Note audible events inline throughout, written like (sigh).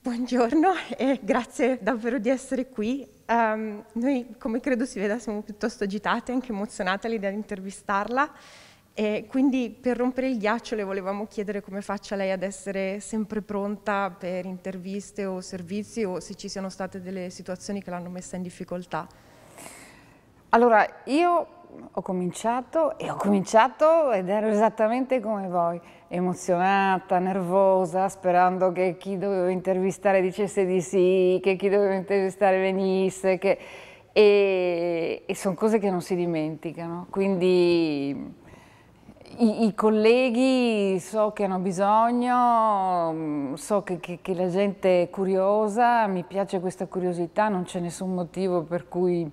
Buongiorno (laughs) e grazie davvero di essere qui. Um, noi, come credo si veda, siamo piuttosto agitate, anche emozionate all'idea di intervistarla e quindi per rompere il ghiaccio le volevamo chiedere come faccia lei ad essere sempre pronta per interviste o servizi o se ci siano state delle situazioni che l'hanno messa in difficoltà. Allora, io ho cominciato e ho cominciato ed ero esattamente come voi, emozionata, nervosa, sperando che chi dovevo intervistare dicesse di sì, che chi dovevo intervistare venisse, che... e, e sono cose che non si dimenticano, quindi i, i colleghi so che hanno bisogno, so che, che, che la gente è curiosa, mi piace questa curiosità, non c'è nessun motivo per cui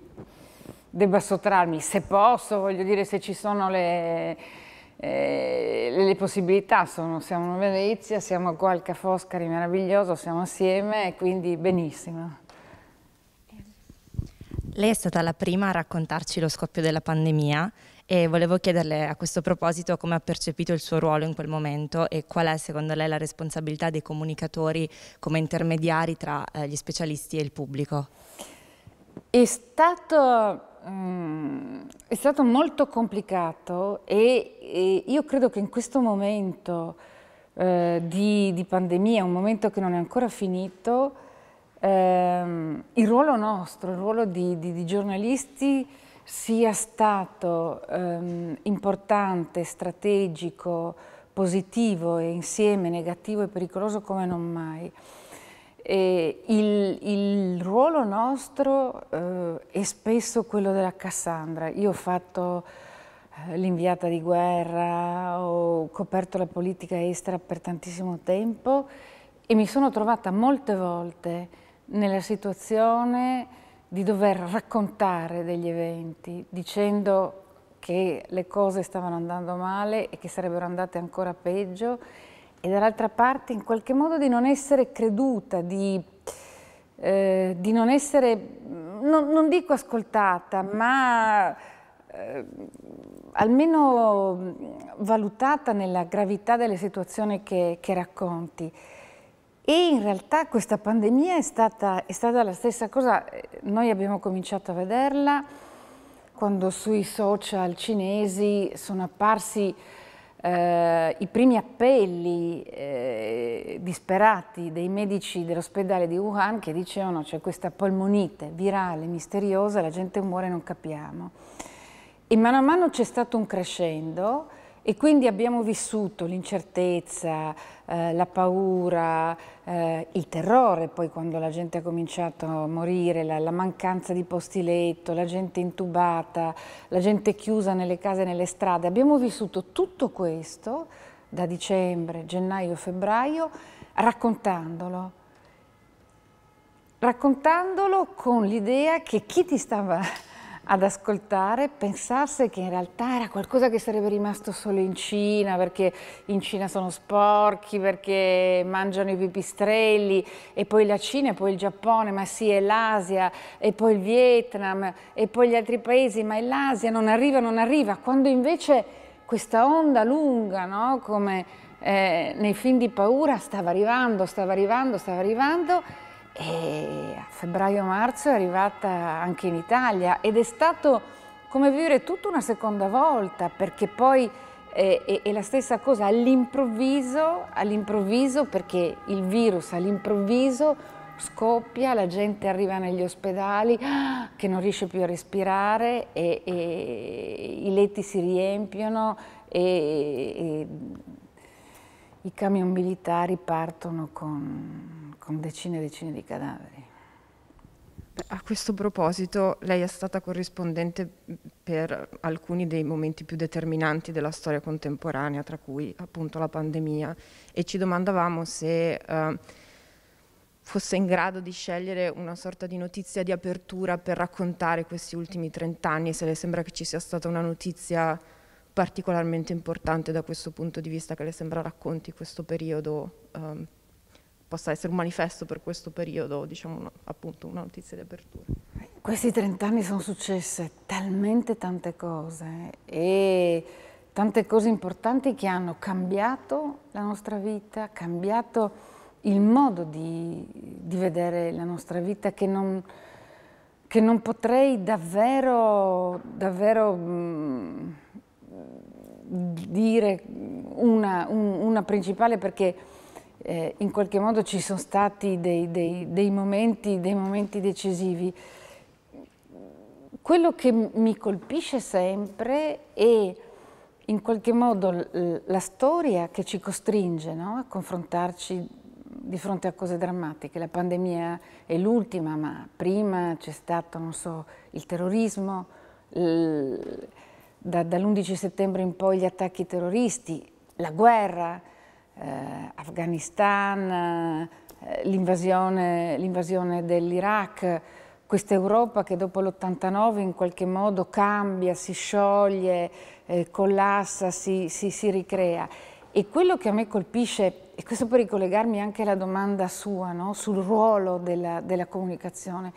debba sottrarmi, se posso, voglio dire, se ci sono le, eh, le, possibilità, sono, siamo a Venezia, siamo a Gualca Foscari, meraviglioso, siamo assieme e quindi benissimo. Lei è stata la prima a raccontarci lo scoppio della pandemia e volevo chiederle a questo proposito come ha percepito il suo ruolo in quel momento e qual è secondo lei la responsabilità dei comunicatori come intermediari tra eh, gli specialisti e il pubblico. È stato Mm, è stato molto complicato e, e, io credo che in questo momento eh, di, di, pandemia, un momento che non è ancora finito, ehm, il ruolo nostro, il ruolo di, di, di giornalisti sia stato ehm, importante, strategico, positivo e insieme negativo e pericoloso come non mai. E il, il, ruolo nostro eh, è spesso quello della Cassandra. Io ho fatto eh, l'inviata di guerra, ho coperto la politica estera per tantissimo tempo e mi sono trovata molte volte nella situazione di dover raccontare degli eventi dicendo che le cose stavano andando male e che sarebbero andate ancora peggio e dall'altra parte in qualche modo di non essere creduta, di, eh, di non essere, non, non, dico ascoltata, ma eh, almeno valutata nella gravità delle situazioni che, che, racconti. E in realtà questa pandemia è stata, è stata la stessa cosa, eh, noi abbiamo cominciato a vederla quando sui social cinesi sono apparsi eh, i primi appelli eh, disperati dei medici dell'ospedale di Wuhan che dicevano c'è questa polmonite virale, misteriosa, la gente muore e non capiamo. E mano a mano c'è stato un crescendo e quindi abbiamo vissuto l'incertezza, eh, la paura, eh, il terrore, poi quando la gente ha cominciato a morire, la, la, mancanza di posti letto, la gente intubata, la gente chiusa nelle case e nelle strade. Abbiamo vissuto tutto questo da dicembre, gennaio, febbraio, raccontandolo. Raccontandolo con l'idea che chi ti stava ad ascoltare, pensasse che in realtà era qualcosa che sarebbe rimasto solo in Cina, perché in Cina sono sporchi, perché mangiano i pipistrelli, e poi la Cina, e poi il Giappone, ma sì, è l'Asia, e poi il Vietnam, e poi gli altri paesi, ma è l'Asia, non arriva, non arriva, quando invece questa onda lunga, no? come eh, nei film di paura, stava arrivando, stava arrivando, stava arrivando e a febbraio-marzo è arrivata anche in Italia ed è stato come vivere tutto una seconda volta perché poi eh, è, la stessa cosa all'improvviso, all'improvviso perché il virus all'improvviso scoppia, la gente arriva negli ospedali ah, che non riesce più a respirare e, e i letti si riempiono e, e i camion militari partono con con decine e decine di cadaveri. A questo proposito, lei è stata corrispondente per alcuni dei momenti più determinanti della storia contemporanea, tra cui appunto la pandemia, e ci domandavamo se eh, fosse in grado di scegliere una sorta di notizia di apertura per raccontare questi ultimi trent'anni, se le sembra che ci sia stata una notizia particolarmente importante da questo punto di vista che le sembra racconti questo periodo. Eh, possa essere un manifesto per questo periodo, diciamo una, appunto una notizia di apertura. Questi 30 anni sono successe talmente tante cose e tante cose importanti che hanno cambiato la nostra vita, cambiato il modo di, di vedere la nostra vita che non, che non potrei davvero, davvero mh, mm, dire una, un, una principale perché eh, in qualche modo ci sono stati dei, dei, dei, momenti, dei momenti decisivi. Quello che mi colpisce sempre è in qualche modo la storia che ci costringe no? a confrontarci di fronte a cose drammatiche. La pandemia è l'ultima, ma prima c'è stato, non so, il terrorismo, dall'11 settembre in poi gli attacchi terroristi, la guerra, eh, Afghanistan, eh, l'invasione dell'Iraq, questa Europa che dopo l'89 in qualche modo cambia, si scioglie, eh, collassa, si, si, si ricrea. E quello che a me colpisce, e questo per ricollegarmi anche alla domanda sua no? sul ruolo della, della comunicazione,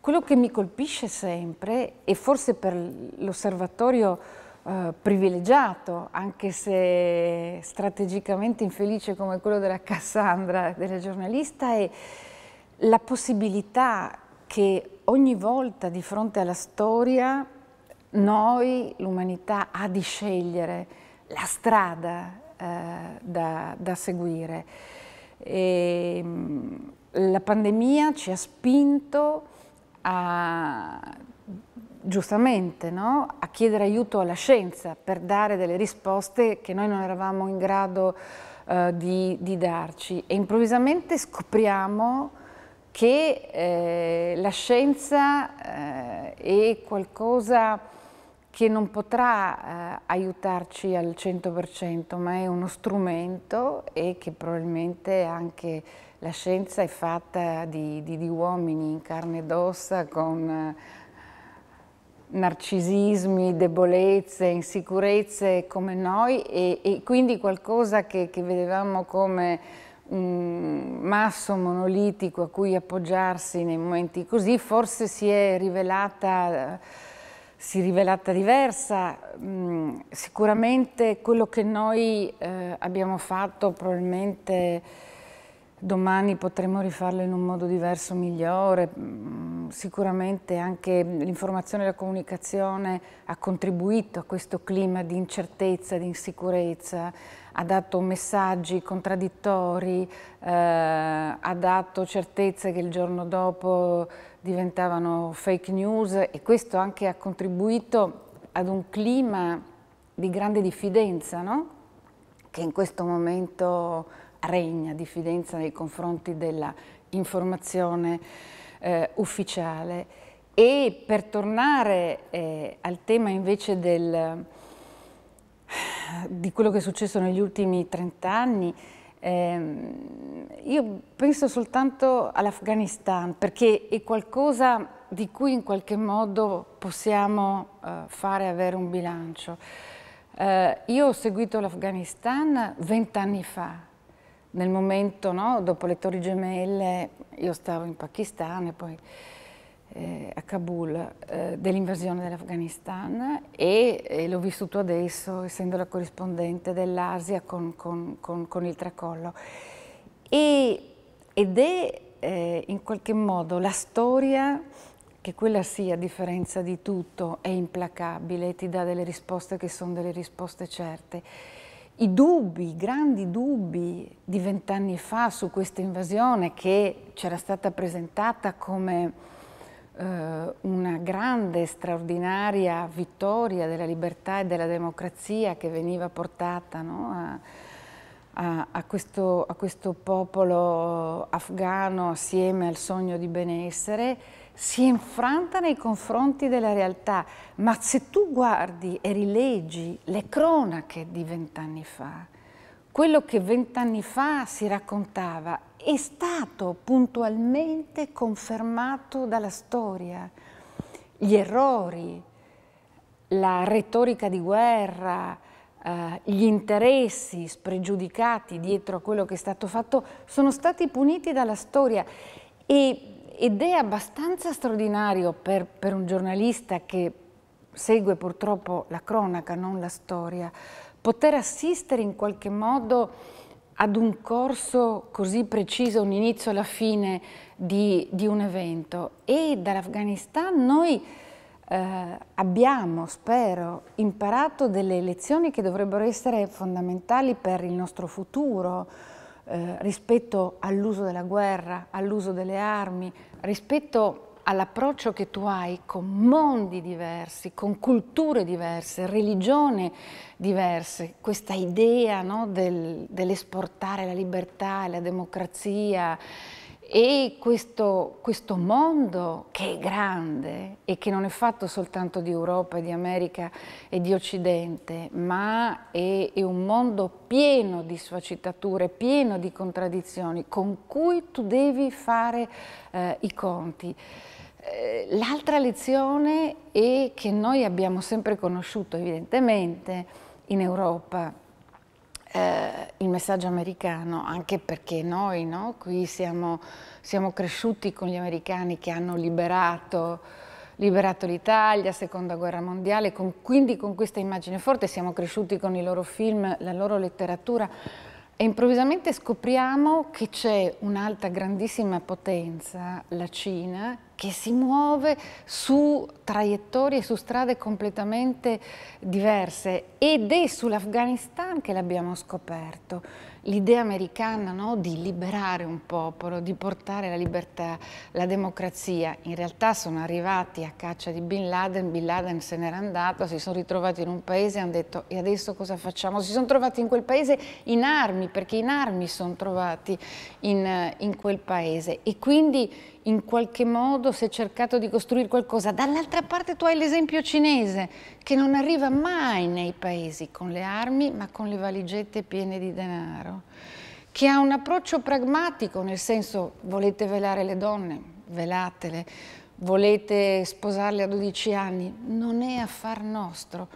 quello che mi colpisce sempre, e forse per l'osservatorio eh, privilegiato, anche se strategicamente infelice come quello della Cassandra, della giornalista, e la possibilità che ogni volta di fronte alla storia noi, l'umanità, ha di scegliere la strada eh, da, da, seguire. E, ehm, la pandemia ci ha spinto a giustamente no? a chiedere aiuto alla scienza per dare delle risposte che noi non eravamo in grado eh, di, di, darci e improvvisamente scopriamo che eh, la scienza eh, è qualcosa che non potrà eh, aiutarci al 100% ma è uno strumento e che probabilmente anche la scienza è fatta di, di, di uomini in carne ed ossa con eh, narcisismi, debolezze, insicurezze come noi e, e quindi qualcosa che, che, vedevamo come un masso monolitico a cui appoggiarsi nei momenti così, forse si è rivelata, si è rivelata diversa. Mm, sicuramente quello che noi eh, abbiamo fatto probabilmente domani potremmo rifarlo in un modo diverso, migliore. Mm, sicuramente anche l'informazione e la comunicazione ha contribuito a questo clima di incertezza, di insicurezza, ha dato messaggi contraddittori, eh, ha dato certezze che il giorno dopo diventavano fake news e questo anche ha contribuito ad un clima di grande diffidenza, no? che in questo momento regna diffidenza nei confronti della informazione eh, ufficiale. E per tornare eh, al tema invece del, di quello che è successo negli ultimi 30 anni, ehm, io penso soltanto all'Afghanistan perché è qualcosa di cui in qualche modo possiamo eh, fare avere un bilancio. Eh, io ho seguito l'Afghanistan 20 anni fa, nel momento, no, dopo le Torri Gemelle, io stavo in Pakistan e poi eh, a Kabul, eh, dell'invasione dell'Afghanistan e, e l'ho vissuto adesso, essendo la corrispondente dell'Asia con, con, con, con, il tracollo. E, ed è eh, in qualche modo la storia che quella sia, a differenza di tutto, è implacabile, ti dà delle risposte che sono delle risposte certe i dubbi, i grandi dubbi di vent'anni fa su questa invasione che c'era stata presentata come eh, una grande, straordinaria vittoria della libertà e della democrazia che veniva portata no, a, a, a, questo, a questo popolo afgano assieme al sogno di benessere, si è infranta nei confronti della realtà, ma se tu guardi e rileggi le cronache di vent'anni fa, quello che vent'anni fa si raccontava è stato puntualmente confermato dalla storia. Gli errori, la retorica di guerra, eh, gli interessi spregiudicati dietro a quello che è stato fatto sono stati puniti dalla storia e ed è abbastanza straordinario per, per un giornalista che segue purtroppo la cronaca, non la storia, poter assistere in qualche modo ad un corso così preciso, un inizio alla fine di, di un evento. E dall'Afghanistan noi eh, abbiamo, spero, imparato delle lezioni che dovrebbero essere fondamentali per il nostro futuro, eh, rispetto all'uso della guerra, all'uso delle armi, rispetto all'approccio che tu hai con mondi diversi, con culture diverse, religioni diverse, questa idea no, del, dell'esportare la libertà e la democrazia e questo, questo, mondo che è grande e che non è fatto soltanto di Europa, di America e di Occidente, ma è, è un mondo pieno di sfaccettature, pieno di contraddizioni con cui tu devi fare eh, i conti. Eh, l'altra lezione è che noi abbiamo sempre conosciuto, evidentemente, in Europa eh, il messaggio americano, anche perché noi no, qui siamo, siamo, cresciuti con gli americani che hanno liberato, liberato l'Italia, seconda guerra mondiale, con, quindi con questa immagine forte siamo cresciuti con i loro film, la loro letteratura e improvvisamente scopriamo che c'è un'altra grandissima potenza, la Cina, che si muove su traiettorie, su strade completamente diverse ed è sull'Afghanistan che l'abbiamo scoperto. L'idea americana no, di liberare un popolo, di portare la libertà, la democrazia. In realtà sono arrivati a caccia di Bin Laden, Bin Laden se n'era andato, si sono ritrovati in un paese e hanno detto e adesso cosa facciamo? Si sono trovati in quel paese in armi, perché in armi sono trovati in, in quel paese e quindi in qualche modo si è cercato di costruire qualcosa. Dall'altra parte tu hai l'esempio cinese che non arriva mai nei paesi con le armi ma con le valigette piene di denaro, che ha un approccio pragmatico nel senso volete velare le donne, velatele, volete sposarle a 12 anni, non è affar nostro.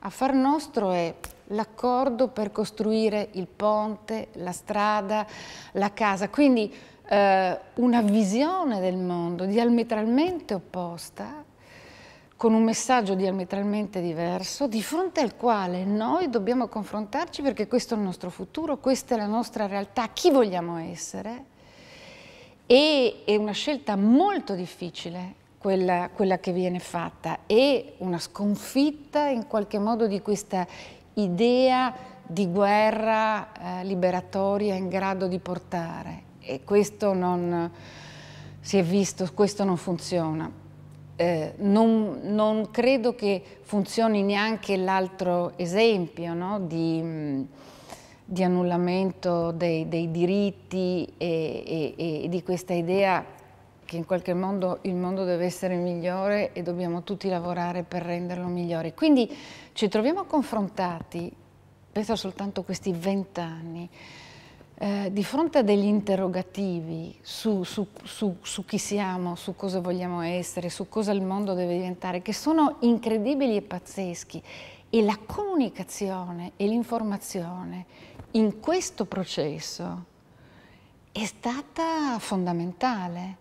Affar nostro è l'accordo per costruire il ponte, la strada, la casa. Quindi eh, una visione del mondo diametralmente opposta, con un messaggio diametralmente diverso, di fronte al quale noi dobbiamo confrontarci perché questo è il nostro futuro, questa è la nostra realtà, chi vogliamo essere? E è una scelta molto difficile quella, quella che viene fatta, è una sconfitta in qualche modo di questa idea di guerra eh, liberatoria in grado di portare e questo non si è visto, questo non funziona. Eh, non, non, credo che funzioni neanche l'altro esempio no? di, di, annullamento dei, dei diritti e, e, e di questa idea che in qualche modo il mondo deve essere migliore e dobbiamo tutti lavorare per renderlo migliore. Quindi ci troviamo confrontati, penso soltanto a questi vent'anni, eh, di fronte a degli interrogativi su, su, su, su, chi siamo, su cosa vogliamo essere, su cosa il mondo deve diventare, che sono incredibili e pazzeschi, e la comunicazione e l'informazione in questo processo è stata fondamentale.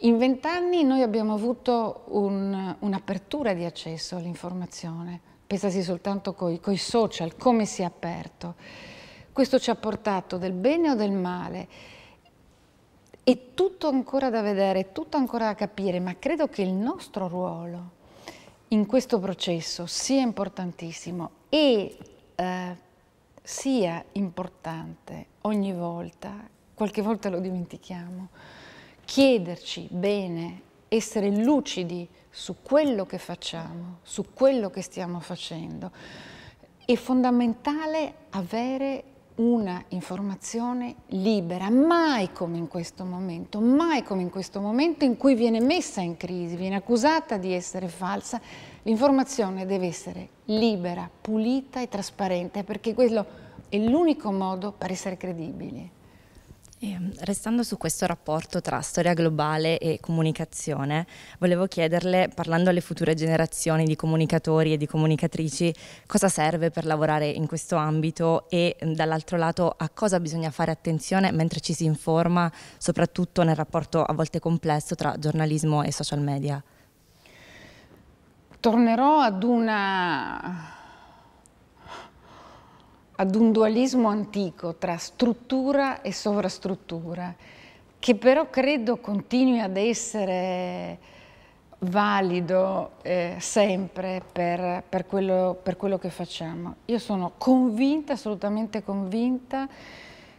In vent'anni noi abbiamo avuto un'apertura di accesso all'informazione, pensasi soltanto con i social, come si è aperto questo ci ha portato del bene o del male? È tutto ancora da vedere, è tutto ancora da capire, ma credo che il nostro ruolo in questo processo sia importantissimo e eh, sia importante ogni volta, qualche volta lo dimentichiamo, chiederci bene, essere lucidi su quello che facciamo, su quello che stiamo facendo. È fondamentale avere una informazione libera, mai come in questo momento, mai come in questo momento in cui viene messa in crisi, viene accusata di essere falsa, l'informazione deve essere libera, pulita e trasparente, perché quello è l'unico modo per essere credibili. Ehm, restando su questo rapporto tra storia globale e comunicazione, volevo chiederle, parlando alle future generazioni di comunicatori e di comunicatrici, cosa serve per lavorare in questo ambito e dall'altro lato a cosa bisogna fare attenzione mentre ci si informa, soprattutto nel rapporto a volte complesso tra giornalismo e social media. Tornerò ad una ad un dualismo antico tra struttura e sovrastruttura, che però credo continui ad essere valido eh, sempre per, per, quello, per, quello, che facciamo. Io sono convinta, assolutamente convinta,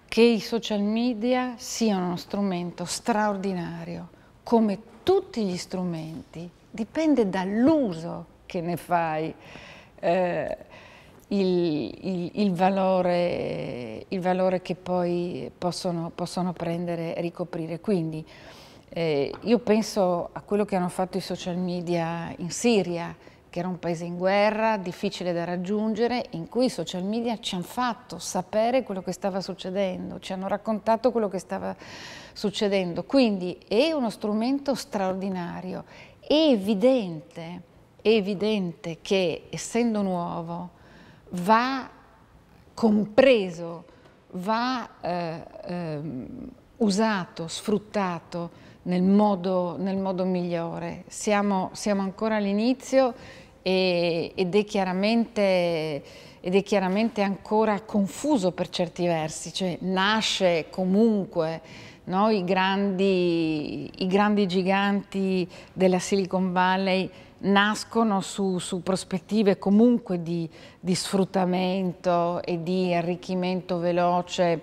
che i social media siano uno strumento straordinario, come tutti gli strumenti, dipende dall'uso che ne fai. Eh, il, il, il, valore, il, valore, che poi possono, possono prendere e ricoprire. Quindi eh, io penso a quello che hanno fatto i social media in Siria, che era un paese in guerra, difficile da raggiungere, in cui i social media ci hanno fatto sapere quello che stava succedendo, ci hanno raccontato quello che stava succedendo. Quindi è uno strumento straordinario, è evidente, è evidente che essendo nuovo, va compreso, va eh, eh, usato, sfruttato nel modo, nel modo migliore. Siamo, siamo ancora all'inizio ed, ed, è chiaramente, ancora confuso per certi versi, cioè nasce comunque no? I, grandi, i grandi giganti della Silicon Valley nascono su, su prospettive comunque di, di, sfruttamento e di arricchimento veloce,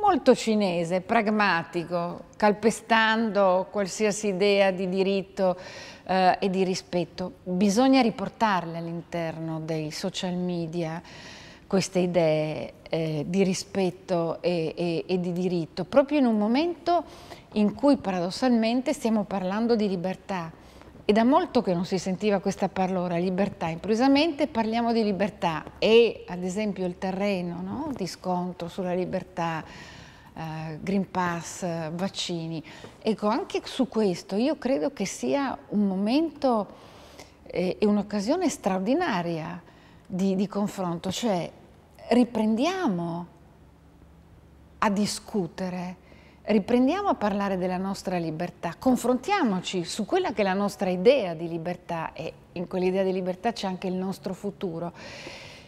molto cinese, pragmatico, calpestando qualsiasi idea di diritto eh, e di rispetto. Bisogna riportarle all'interno dei social media queste idee eh, di rispetto e, e, e di diritto, proprio in un momento in cui paradossalmente stiamo parlando di libertà e da molto che non si sentiva questa parola, libertà. Improvvisamente parliamo di libertà e ad esempio il terreno no? di scontro sulla libertà, eh, Green Pass, vaccini. Ecco, anche su questo io credo che sia un momento eh, e eh, un'occasione straordinaria di, di confronto, cioè riprendiamo a discutere Riprendiamo a parlare della nostra libertà, confrontiamoci su quella che è la nostra idea di libertà e in quell'idea di libertà c'è anche il nostro futuro.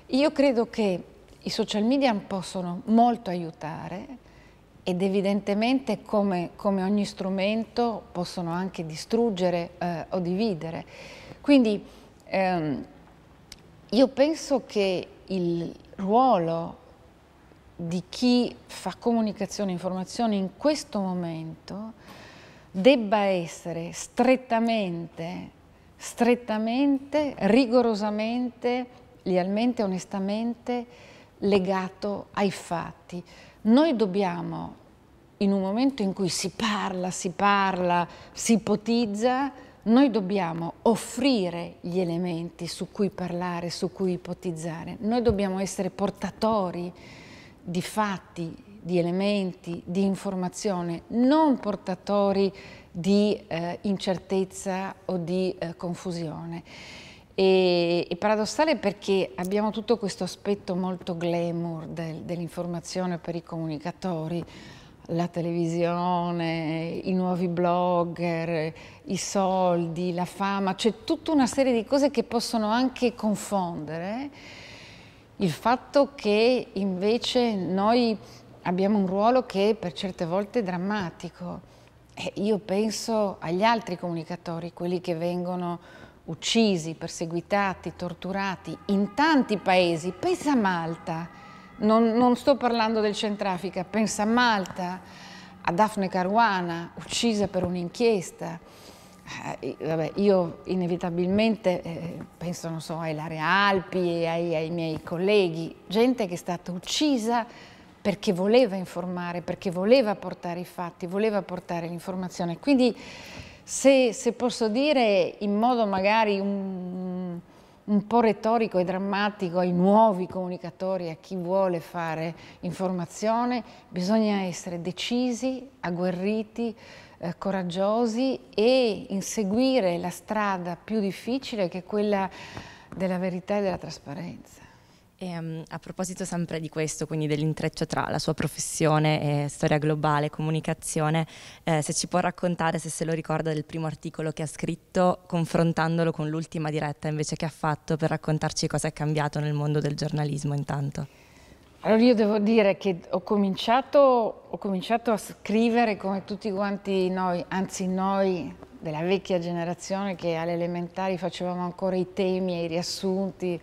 Io credo che i social media possono molto aiutare ed evidentemente come, come ogni strumento possono anche distruggere eh, o dividere. Quindi ehm, io penso che il ruolo di chi fa comunicazione e informazione in questo momento debba essere strettamente, strettamente, rigorosamente, lealmente, onestamente legato ai fatti. Noi dobbiamo, in un momento in cui si parla, si parla, si ipotizza, noi dobbiamo offrire gli elementi su cui parlare, su cui ipotizzare, noi dobbiamo essere portatori di fatti, di elementi, di informazione, non portatori di eh, incertezza o di eh, confusione. E, è paradossale perché abbiamo tutto questo aspetto molto glamour del, dell'informazione per i comunicatori, la televisione, i nuovi blogger, i soldi, la fama, c'è cioè tutta una serie di cose che possono anche confondere il fatto che invece noi abbiamo un ruolo che per certe volte è drammatico. Eh, io penso agli altri comunicatori, quelli che vengono uccisi, perseguitati, torturati in tanti paesi. Pensa a Malta, non, non sto parlando del Centrafrica, pensa a Malta, a Daphne Caruana, uccisa per un'inchiesta eh, vabbè, io inevitabilmente eh, penso, non so, a Ilaria Alpi e ai, ai miei colleghi, gente che è stata uccisa perché voleva informare, perché voleva portare i fatti, voleva portare l'informazione. Quindi se, se, posso dire in modo magari un, un, po' retorico e drammatico ai nuovi comunicatori, a chi vuole fare informazione, bisogna essere decisi, agguerriti, eh, coraggiosi e inseguire la strada più difficile che è quella della verità e della trasparenza. E, um, a proposito sempre di questo, quindi dell'intreccio tra la sua professione e storia globale, comunicazione, eh, se ci può raccontare, se se lo ricorda, del primo articolo che ha scritto, confrontandolo con l'ultima diretta invece che ha fatto per raccontarci cosa è cambiato nel mondo del giornalismo intanto. Allora io devo dire che ho cominciato, ho cominciato, a scrivere come tutti quanti noi, anzi noi della vecchia generazione che alle elementari facevamo ancora i temi e i riassunti,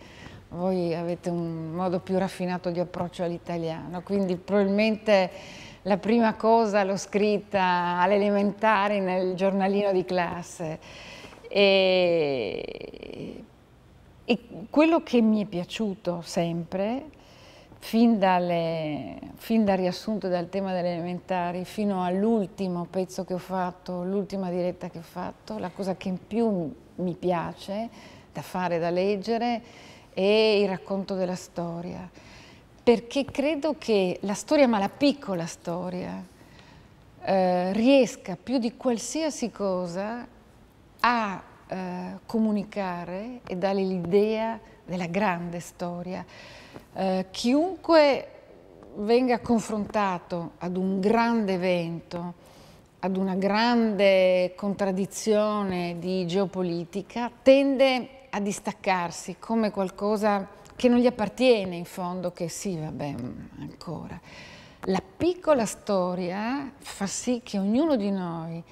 voi avete un modo più raffinato di approccio all'italiano, quindi probabilmente la prima cosa l'ho scritta alle elementari nel giornalino di classe. E, e quello che mi è piaciuto sempre fin, dalle, fin dal riassunto dal tema delle elementari fino all'ultimo pezzo che ho fatto, l'ultima diretta che ho fatto, la cosa che in più mi piace da fare, da leggere, è il racconto della storia. Perché credo che la storia, ma la piccola storia, eh, riesca più di qualsiasi cosa a eh, comunicare e dare l'idea della grande storia. Eh, chiunque venga confrontato ad un grande evento, ad una grande contraddizione di geopolitica, tende a distaccarsi come qualcosa che non gli appartiene in fondo, che sì, vabbè, ancora. La piccola storia fa sì che ognuno di noi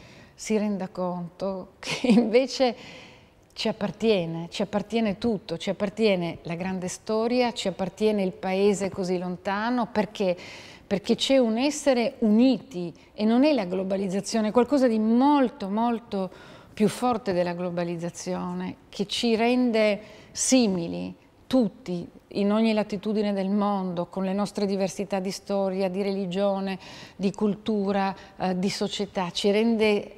si renda conto che (laughs) invece ci appartiene, ci appartiene tutto, ci appartiene la grande storia, ci appartiene il paese così lontano, perché? Perché c'è un essere uniti e non è la globalizzazione, è qualcosa di molto molto più forte della globalizzazione, che ci rende simili tutti in ogni latitudine del mondo, con le nostre diversità di storia, di religione, di cultura, eh, di società, ci rende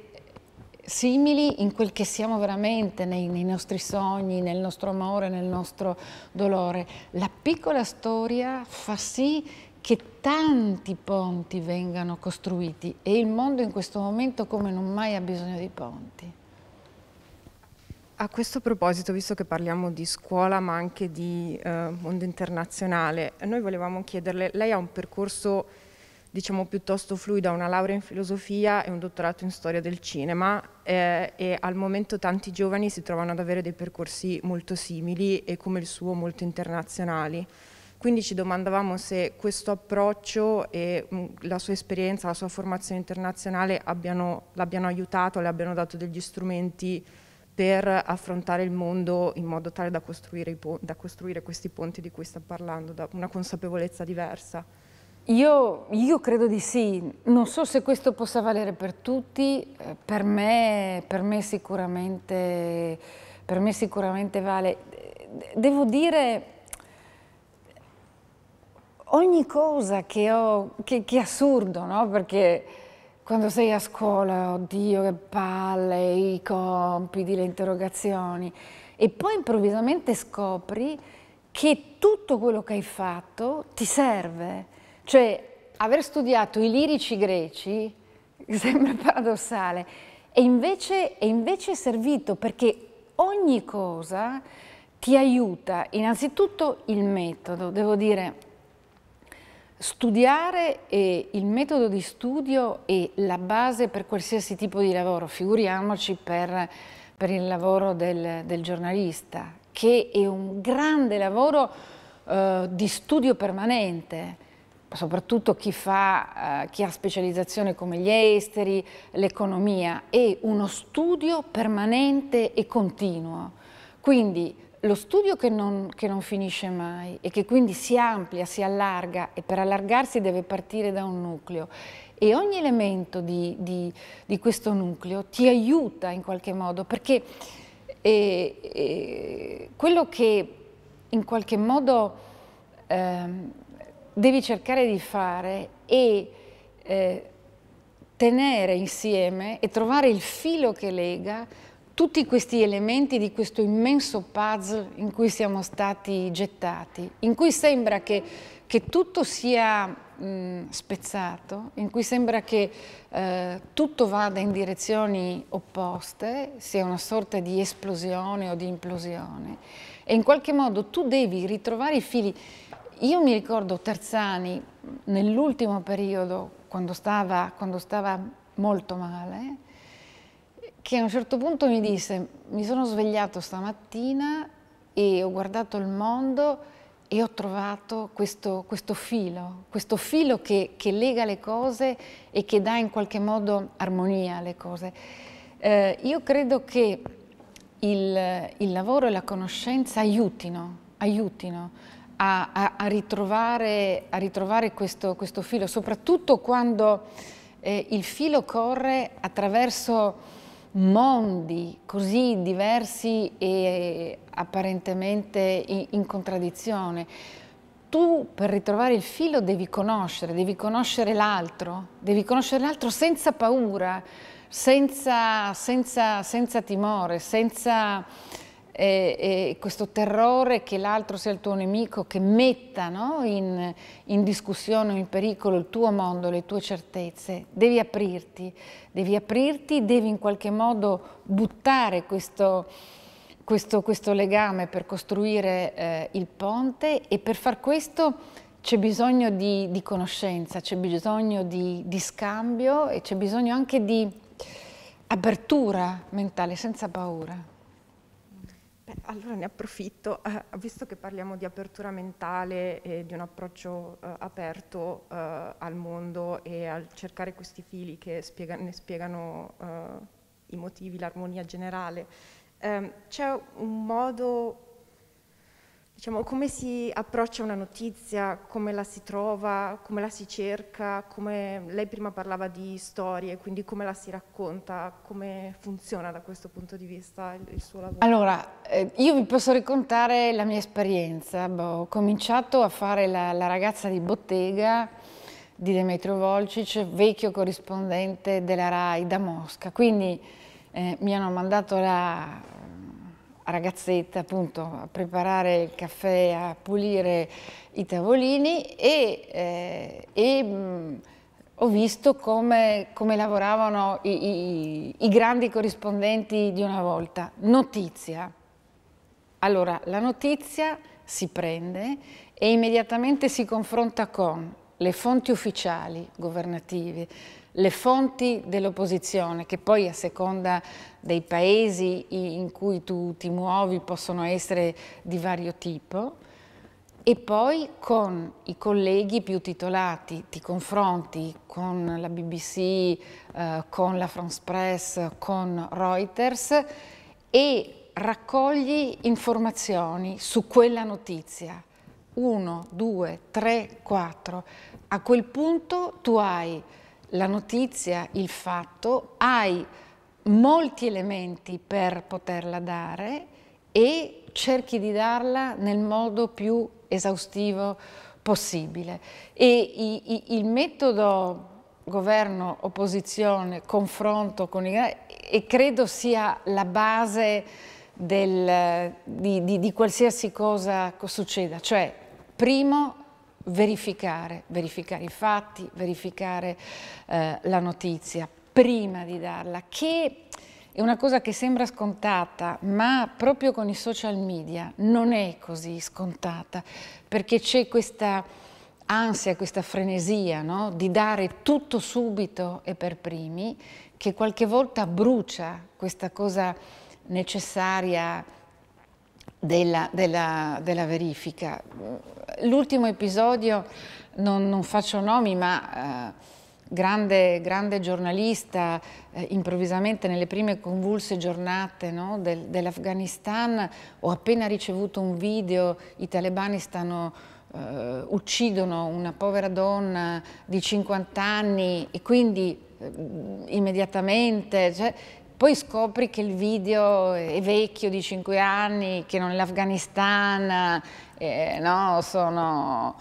simili in quel che siamo veramente, nei, nei, nostri sogni, nel nostro amore, nel nostro dolore. La piccola storia fa sì che tanti ponti vengano costruiti e il mondo in questo momento come non mai ha bisogno di ponti. A questo proposito, visto che parliamo di scuola ma anche di eh, mondo internazionale, noi volevamo chiederle, lei ha un percorso diciamo piuttosto fluida, una laurea in filosofia e un dottorato in storia del cinema eh, e al momento tanti giovani si trovano ad avere dei percorsi molto simili e come il suo molto internazionali. Quindi ci domandavamo se questo approccio e mm, la sua esperienza, la sua formazione internazionale l'abbiano aiutato, le abbiano dato degli strumenti per affrontare il mondo in modo tale da costruire, da costruire questi ponti di cui sta parlando, da una consapevolezza diversa. Io, io, credo di sì, non so se questo possa valere per tutti, eh, per me, per me, sicuramente, per me sicuramente vale. Devo dire, ogni cosa che ho, che, che assurdo, no? Perché quando sei a scuola, oddio che palle, i compiti, le interrogazioni, e poi improvvisamente scopri che tutto quello che hai fatto ti serve cioè, aver studiato i lirici greci (laughs) sembra paradossale, e invece, e invece è servito perché ogni cosa ti aiuta, innanzitutto il metodo, devo dire, Studiare eh, il metodo di studio è la base per qualsiasi tipo di lavoro, figuriamoci per, per il lavoro del, del, giornalista, che è un grande lavoro eh, di studio permanente soprattutto chi, fa, eh, chi ha specializzazione come gli esteri, l'economia, è uno studio permanente e continuo. Quindi lo studio che non, che non, finisce mai e che quindi si amplia, si allarga e per allargarsi deve partire da un nucleo e ogni elemento di, di, di questo nucleo ti aiuta in qualche modo perché eh, eh, quello che in qualche modo ehm, devi cercare di fare e eh, tenere insieme e trovare il filo che lega tutti questi elementi di questo immenso puzzle in cui siamo stati gettati, in cui sembra che, che tutto sia mh, spezzato, in cui sembra che eh, tutto vada in direzioni opposte, sia una sorta di esplosione o di implosione, e in qualche modo tu devi ritrovare i fili io mi ricordo Terzani nell'ultimo periodo, quando stava, quando stava molto male, che a un certo punto mi disse mi sono svegliato stamattina e ho guardato il mondo e ho trovato questo, questo filo, questo filo che, che, lega le cose e che dà in qualche modo armonia alle cose. Eh, io credo che il, il, lavoro e la conoscenza aiutino, aiutino a, a, a, ritrovare, a ritrovare questo, questo, filo, soprattutto quando eh, il filo corre attraverso mondi così diversi e apparentemente in, in contraddizione tu per ritrovare il filo devi conoscere, devi conoscere l'altro, devi conoscere l'altro senza paura, senza, senza, senza timore, senza e, eh, questo terrore che l'altro sia il tuo nemico, che metta no? in, in, discussione o in pericolo il tuo mondo, le tue certezze. Devi aprirti, devi aprirti, devi in qualche modo buttare questo, questo, questo legame per costruire eh, il ponte e per far questo c'è bisogno di, di conoscenza, c'è bisogno di, di scambio e c'è bisogno anche di apertura mentale senza paura. Eh, allora ne approfitto, eh, visto che parliamo di apertura mentale e di un approccio eh, aperto eh, al mondo e al cercare questi fili che spiega, ne spiegano eh, i motivi, l'armonia generale, ehm, c'è un modo Diciamo, come si approccia una notizia, come la si trova, come la si cerca, come lei prima parlava di storie, quindi come la si racconta, come funziona da questo punto di vista il, il suo lavoro? Allora, eh, io vi posso raccontare la mia esperienza. Boh, ho cominciato a fare la, la ragazza di bottega di Demetrio Volcic, vecchio corrispondente della RAI da Mosca, quindi eh, mi hanno mandato la, ragazzetta appunto a preparare il caffè, a pulire i tavolini e, eh, e mh, mm, ho visto come, come lavoravano i, i, i grandi corrispondenti di una volta. Notizia. Allora, la notizia si prende e immediatamente si confronta con le fonti ufficiali governative, le fonti dell'opposizione, che poi a seconda dei paesi in cui tu ti muovi possono essere di vario tipo, e poi con i colleghi più titolati, ti confronti con la BBC, eh, con la France Press, con Reuters e raccogli informazioni su quella notizia. Uno, due, tre, quattro. A quel punto tu hai la notizia, il fatto, hai molti elementi per poterla dare e cerchi di darla nel modo più esaustivo possibile. E i, i, il metodo governo, opposizione, confronto con i e credo sia la base del, di, di, di qualsiasi cosa succeda. Cioè, primo, verificare, verificare i fatti, verificare eh, la notizia prima di darla, che è una cosa che sembra scontata, ma proprio con i social media non è così scontata, perché c'è questa ansia, questa frenesia no? di dare tutto subito e per primi, che qualche volta brucia questa cosa necessaria, della, della, della verifica. L'ultimo episodio, non, non, faccio nomi, ma... Eh, Grande, grande, giornalista, eh, improvvisamente nelle prime convulse giornate no, del, dell'Afghanistan, ho appena ricevuto un video, i talebani stanno, eh, uccidono una povera donna di 50 anni e quindi eh, immediatamente... Cioè, poi scopri che il video è vecchio di 5 anni, che nell'Afghanistan eh, no, sono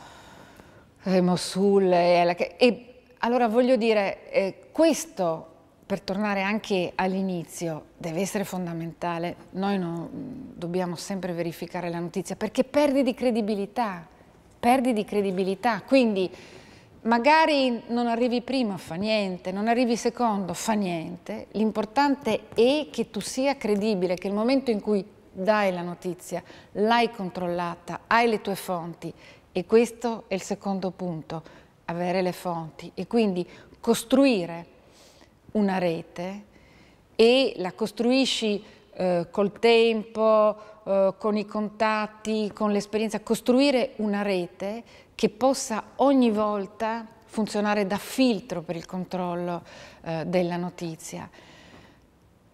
eh, Mosul. Eh, e allora voglio dire, eh, questo per tornare anche all'inizio, deve essere fondamentale. Noi no, dobbiamo sempre verificare la notizia perché perdi di credibilità, perdi di credibilità. Quindi magari non arrivi prima, fa niente, non arrivi secondo, fa niente, l'importante è che tu sia credibile, che il momento in cui dai la notizia, l'hai controllata, hai le tue fonti e questo è il secondo punto, avere le fonti e quindi costruire una rete e la costruisci eh, col tempo, eh, con i contatti, con l'esperienza, costruire una rete che possa ogni volta funzionare da filtro per il controllo eh, della notizia.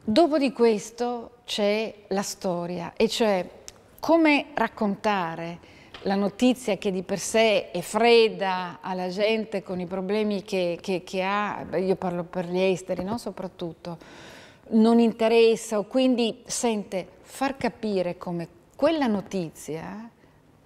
Dopo di questo c'è la storia, e cioè come raccontare la notizia che di per sé è fredda alla gente con i problemi che, che, che ha, io parlo per gli esteri no? soprattutto, non interessa o quindi sente far capire come quella notizia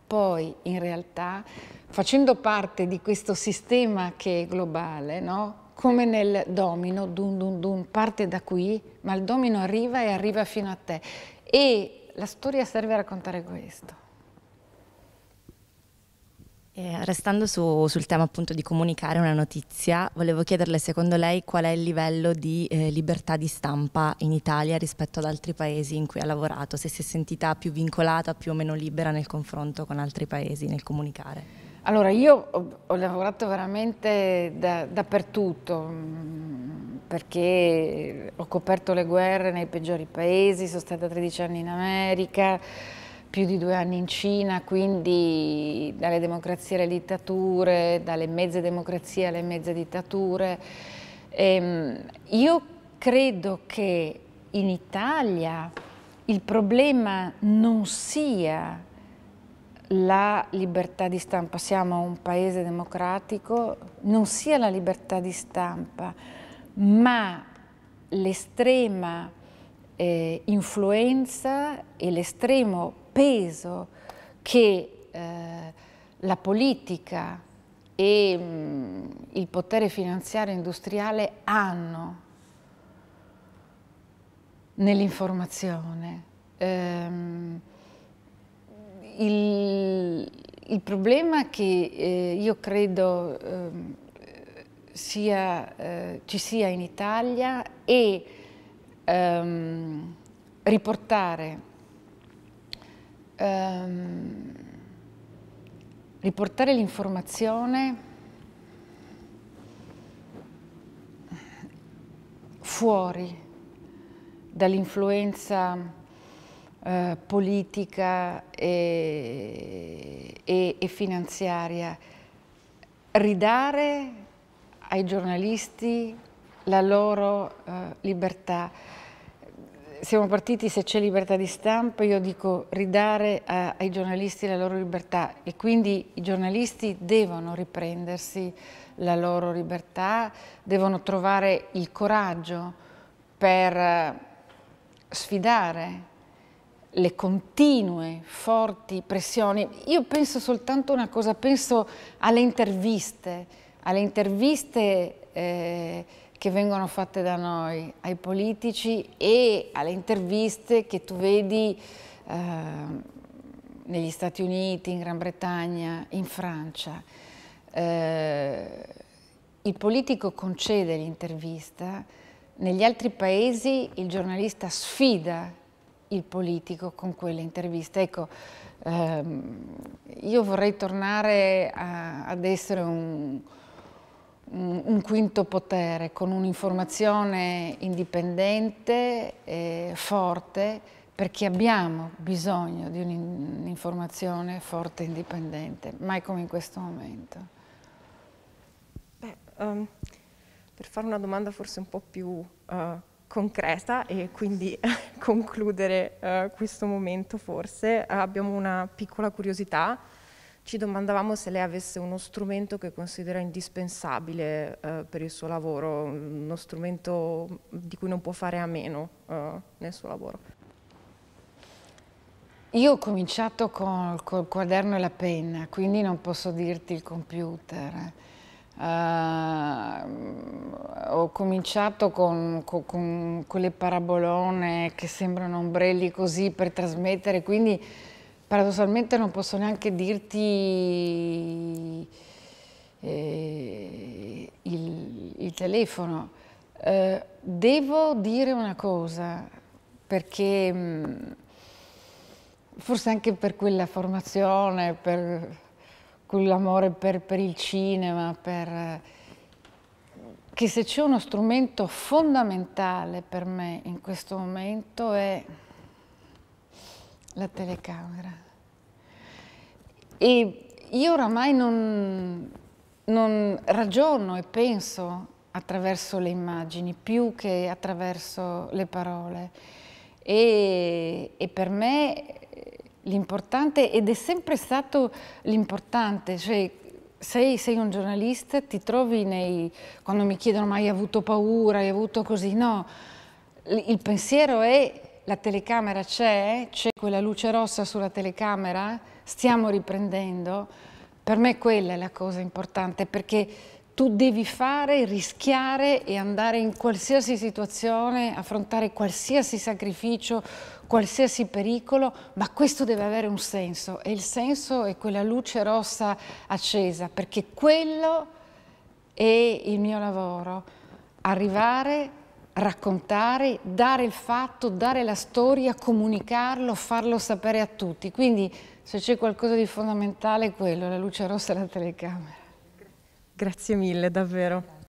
poi in realtà facendo parte di questo sistema che è globale, no? come nel domino, dun dun dun, parte da qui, ma il domino arriva e arriva fino a te. E la storia serve a raccontare questo. Eh, restando su, sul tema appunto di comunicare una notizia, volevo chiederle secondo lei qual è il livello di eh, libertà di stampa in Italia rispetto ad altri paesi in cui ha lavorato, se si è sentita più vincolata, più o meno libera nel confronto con altri paesi nel comunicare. Allora io ho, ho lavorato veramente da, dappertutto mm, perché ho coperto le guerre nei peggiori paesi, sono stata 13 anni in America più di due anni in Cina, quindi dalle democrazie alle dittature, dalle mezze democrazie alle mezze dittature. Ehm, io credo che in Italia il problema non sia la libertà di stampa, siamo un paese democratico, non sia la libertà di stampa, ma l'estrema eh, influenza e l'estremo peso che eh, la politica e mh, mm, il potere finanziario industriale hanno nell'informazione. Ehm, il, il, problema che eh, io credo eh, sia, eh, ci sia in Italia è ehm, riportare ehm, riportare l'informazione fuori dall'influenza eh, politica e, e, e finanziaria, ridare ai giornalisti la loro eh, libertà siamo partiti, se c'è libertà di stampa, io dico ridare a, ai giornalisti la loro libertà e quindi i giornalisti devono riprendersi la loro libertà, devono trovare il coraggio per eh, sfidare le continue forti pressioni. Io penso soltanto una cosa, penso alle interviste, alle interviste eh, che vengono fatte da noi, ai politici e alle interviste che tu vedi eh, negli Stati Uniti, in Gran Bretagna, in Francia. Eh, il politico concede l'intervista, negli altri paesi il giornalista sfida il politico con quell'intervista. Ecco, ehm, io vorrei tornare a, ad essere un, Mm, un quinto potere con un'informazione indipendente e forte perché abbiamo bisogno di un'informazione forte e indipendente, mai come in questo momento. Beh, um, per fare una domanda forse un po' più uh, concreta e quindi (laughs) concludere uh, questo momento forse, abbiamo una piccola curiosità ci domandavamo se lei avesse uno strumento che considera indispensabile eh, per il suo lavoro, uno strumento di cui non può fare a meno eh, nel suo lavoro. Io ho cominciato col, col, quaderno e la penna, quindi non posso dirti il computer. Uh, ho cominciato con, con, con, quelle parabolone che sembrano ombrelli così per trasmettere, quindi paradossalmente non posso neanche dirti eh, il, il, telefono. Eh, devo dire una cosa, perché mm, forse anche per quella formazione, per quell'amore per, per, il cinema, per, che se c'è uno strumento fondamentale per me in questo momento è la telecamera. E io oramai non, non ragiono e penso attraverso le immagini più che attraverso le parole. E, e per me eh, l'importante, ed è sempre stato l'importante, cioè sei, sei, un giornalista, ti trovi nei... quando mi chiedono mai hai avuto paura, hai avuto così, no, il pensiero è la telecamera c'è, c'è quella luce rossa sulla telecamera, stiamo riprendendo, per me quella è la cosa importante perché tu devi fare, rischiare e andare in qualsiasi situazione, affrontare qualsiasi sacrificio, qualsiasi pericolo, ma questo deve avere un senso e il senso è quella luce rossa accesa, perché quello è il mio lavoro, arrivare raccontare, dare il fatto, dare la storia, comunicarlo, farlo sapere a tutti. Quindi se c'è qualcosa di fondamentale è quello, la luce rossa e la telecamera. Grazie mille, davvero.